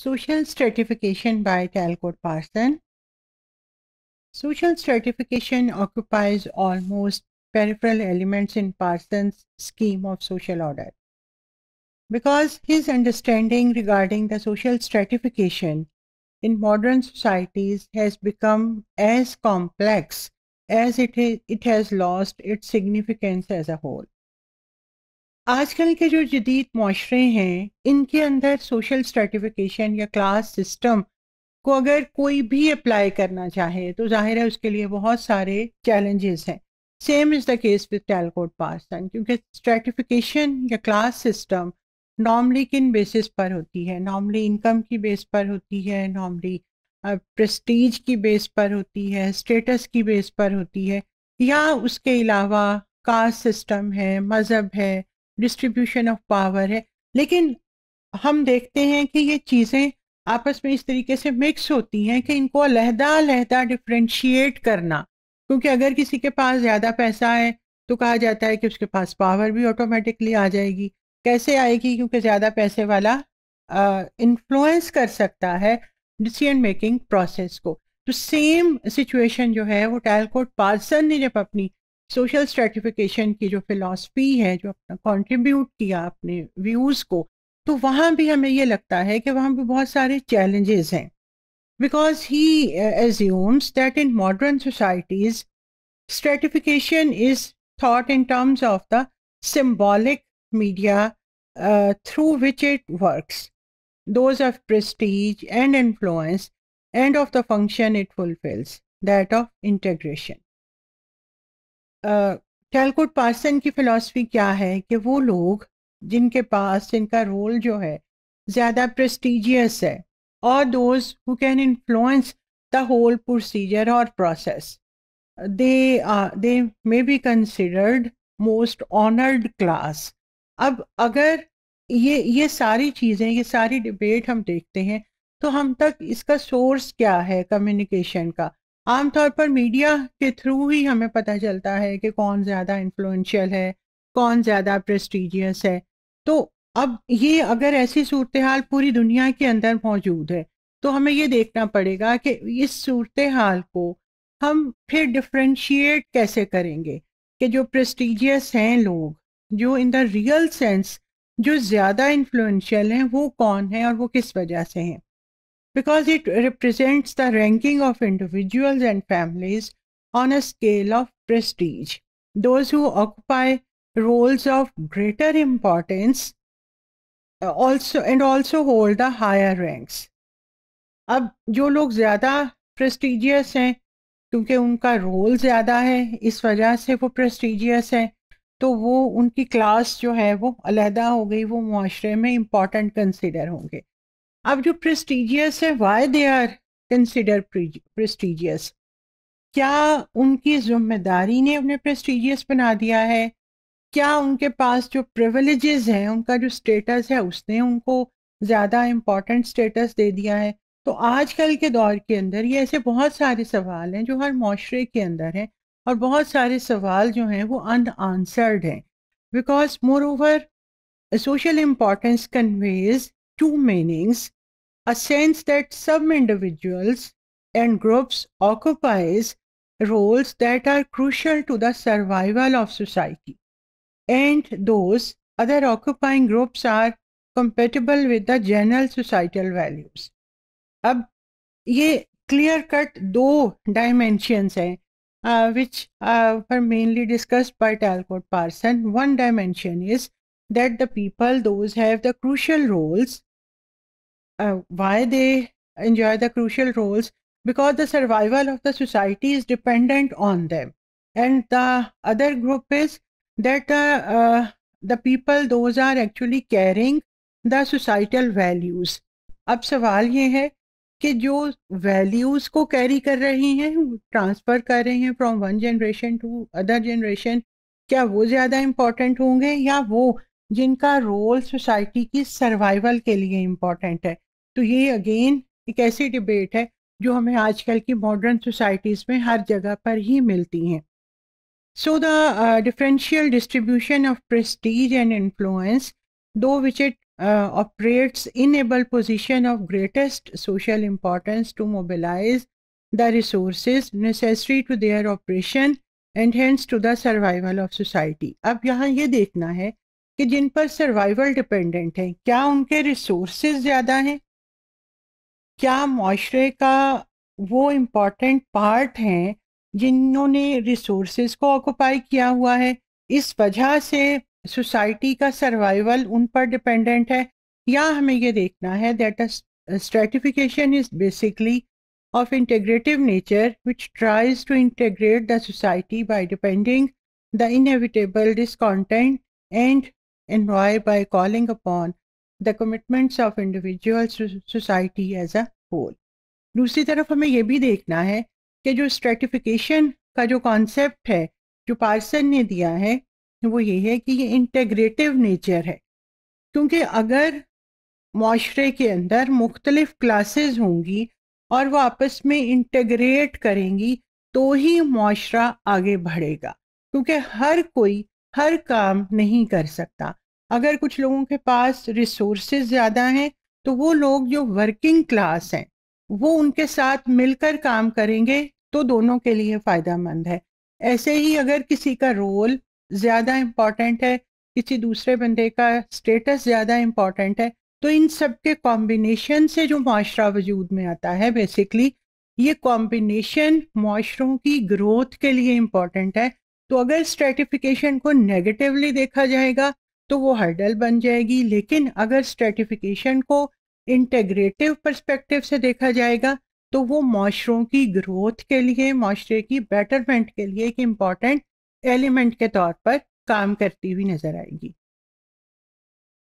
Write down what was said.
Social stratification by Talcott Parson. Social stratification occupies almost peripheral elements in Parsons' scheme of social order. Because his understanding regarding the social stratification in modern societies has become as complex as it, is, it has lost its significance as a whole. आजकल के जो जदीद माशरे हैं इनके अंदर social stratification या class system को अगर कोई भी अप्लाई करना चाहे तो जाहिर है उसके लिए बहुत सारे चैलेंजेस हैं same is the case with Talcott Pakistan क्योंकि स्ट्रेटिफिकेशन या क्लास सिस्टम नॉर्मली किन बेसिस पर होती है नॉर्मली इनकम की बेस पर होती है नॉर्मली प्रस्टीज की बेस पर होती है स्टेटस की बेस पर होती है या उसके अलावा कास्ट सिस्टम है मज़हब है डिस्ट्रीब्यूशन ऑफ पावर है लेकिन हम देखते हैं कि ये चीज़ें आपस में इस तरीके से मिक्स होती हैं कि इनको अलहदा अलहदा डिफ्रेंशिएट करना क्योंकि अगर किसी के पास ज़्यादा पैसा है तो कहा जाता है कि उसके पास पावर भी ऑटोमेटिकली आ जाएगी कैसे आएगी क्योंकि ज़्यादा पैसे वाला इन्फ्लुएंस कर सकता है डिसीजन मेकिंग प्रोसेस को तो सेम सिचुएशन जो है वो टैलकोट पार्सन ने जब अपनी सोशल स्ट्रेटिफिकेशन की जो फिलॉसफी है जो अपना कॉन्ट्रीब्यूट किया अपने व्यूज को तो वहाँ भी हमें ये लगता है कि वहाँ भी बहुत सारे चैलेंजेस हैं because he assumes that in modern societies stratification is thought in terms of the symbolic media through which it works those of prestige and influence and of the function it fulfils that of integration Talcott Parson की philosophy क्या है कि वो लोग जिनके पास जिनका role जो है ज़्यादा प्रेस्टिजियस है और those who can influence the whole procedure और process they they may be considered most honoured class अब अगर ये ये सारी चीज़ें ये सारी डिबेट हम देखते हैं तो हम तक इसका सोर्स क्या है कम्युनिकेशन का आमतौर पर मीडिया के थ्रू ही हमें पता चलता है कि कौन ज़्यादा इन्फ्लुएंशियल है कौन ज़्यादा प्रेस्टिजियस है तो अब ये अगर ऐसी सूरत हाल पूरी दुनिया के अंदर मौजूद है तो हमें ये देखना पड़ेगा कि इस सूरत हाल को हम फिर डिफ्रेंशिएट कैसे करेंगे कि जो प्रेस्टिजियस हैं लोग जो इन द रियल सेंस जो ज़्यादा इन्फ्लुएंशियल हैं वो कौन है और वो किस वजह से हैं because it represents the ranking of individuals and families on a scale of prestige. Those who occupy roles of greater importance also and also hold the higher ranks. अब जो लोग ज़्यादा प्रेस्टिजियस हैं क्योंकि उनका रोल ज़्यादा है इस वजह से वो प्रेस्टिजियस हैं तो वो उनकी क्लास जो है वो अलहदा हो गई वो माशरे में इम्पॉर्टेंट कंसिडर होंगे अब जो प्रेस्टिजियस है why they are consider prestigious क्या उनकी जिम्मेदारी ने उन्हें प्रेस्टिजियस बना दिया है क्या उनके पास जो प्रिवलेजेस हैं उनका जो स्टेटस है उसने उनको ज़्यादा इम्पॉर्टेंट स्टेटस दे दिया है तो आजकल के दौर के अंदर ये ऐसे बहुत सारे सवाल हैं जो हर माशरे के अंदर हैं और बहुत सारे सवाल जो हैं वो अन आंसर्ड हैं because moreover social importance conveys two meanings a sense that some individuals and groups occupies roles that are crucial to the survival of society and those other occupying groups are compatible with the general societal values. अब ये clear cut दो dimensions हैं uh, which uh, were mainly discussed by टैलकोट Parson. One dimension is that the people those have the crucial roles. uh, why they enjoy the crucial roles because the survival of the society is dependent on them and the other group is that uh, uh, the people those are actually carrying the societal values अब सवाल ये है कि जो values को carry कर रही हैं ट्रांसफ़र कर रही हैं from one generation to other generation क्या वो ज़्यादा इम्पॉर्टेंट होंगे या वो जिनका रोल सोसाइटी की सर्वाइवल के लिए इम्पॉर्टेंट है तो ये अगेन एक ऐसी डिबेट है जो हमें आजकल की मॉडर्न सोसाइटीज में हर जगह पर ही मिलती हैं so the differential distribution of prestige and influence through which it operates enable position of greatest social importance to mobilise the resource necessary to their operation and hence to the survival of society अब यहाँ ये देखना है कि जिन पर survival dependent हैं क्या उनके रिसोर्स ज़्यादा हैं क्या माशरे का वो इम्पॉर्टेंट पार्ट हैं जिन्होंने रिसोर्स को ऑक्यूपाई किया हुआ है इस वजह से सोसाइटी का सर्वाइवल उन पर डिपेंडेंट है या हमें यह देखना है that stratification is basically of integrative nature which tries to integrate the society by depending the inevitable discontent and envy by calling upon the commitments of individual society as a whole दूसरी तरफ हमें यह भी देखना है कि जो stratification का जो कॉन्सेप्ट है जो पार्सन ने दिया है वो ये है कि ये इंटेग्रेटिव नेचर है क्योंकि अगर माशरे के अंदर मुख्तलिफ क्लासेस होंगी और वो आपस में इंटेग्रेट करेंगी तो ही माशरा आगे बढ़ेगा क्योंकि हर कोई हर काम नहीं कर सकता अगर कुछ लोगों के पास रिसोर्स ज़्यादा हैं तो वो लोग जो वर्किंग क्लास हैं वो उनके साथ मिलकर काम करेंगे तो दोनों के लिए फ़ायदा मंद है ऐसे ही अगर किसी का रोल ज़्यादा इम्पॉर्टेंट है किसी दूसरे बंदे का स्टेटस ज़्यादा इम्पॉर्टेंट है तो इन सब के कॉम्बिनेशन से जो माशरा वजूद में आता है बेसिकली ये कॉम्बिनेशन माशरों की ग्रोथ के लिए इम्पॉर्टेंट है तो अगर स्ट्रेटिफिकेशन को नेगेटिवली देखा जाएगा तो वो हर्डल बन जाएगी लेकिन अगर स्ट्रेटिफिकेशन को इंटेग्रेटिव परस्पेक्टिव से देखा जाएगा तो वो माशरों की ग्रोथ के लिए माशरे की बेटरमेंट के लिए एक इम्पॉर्टेंट एलिमेंट के तौर पर काम करती हुई नजर आएगी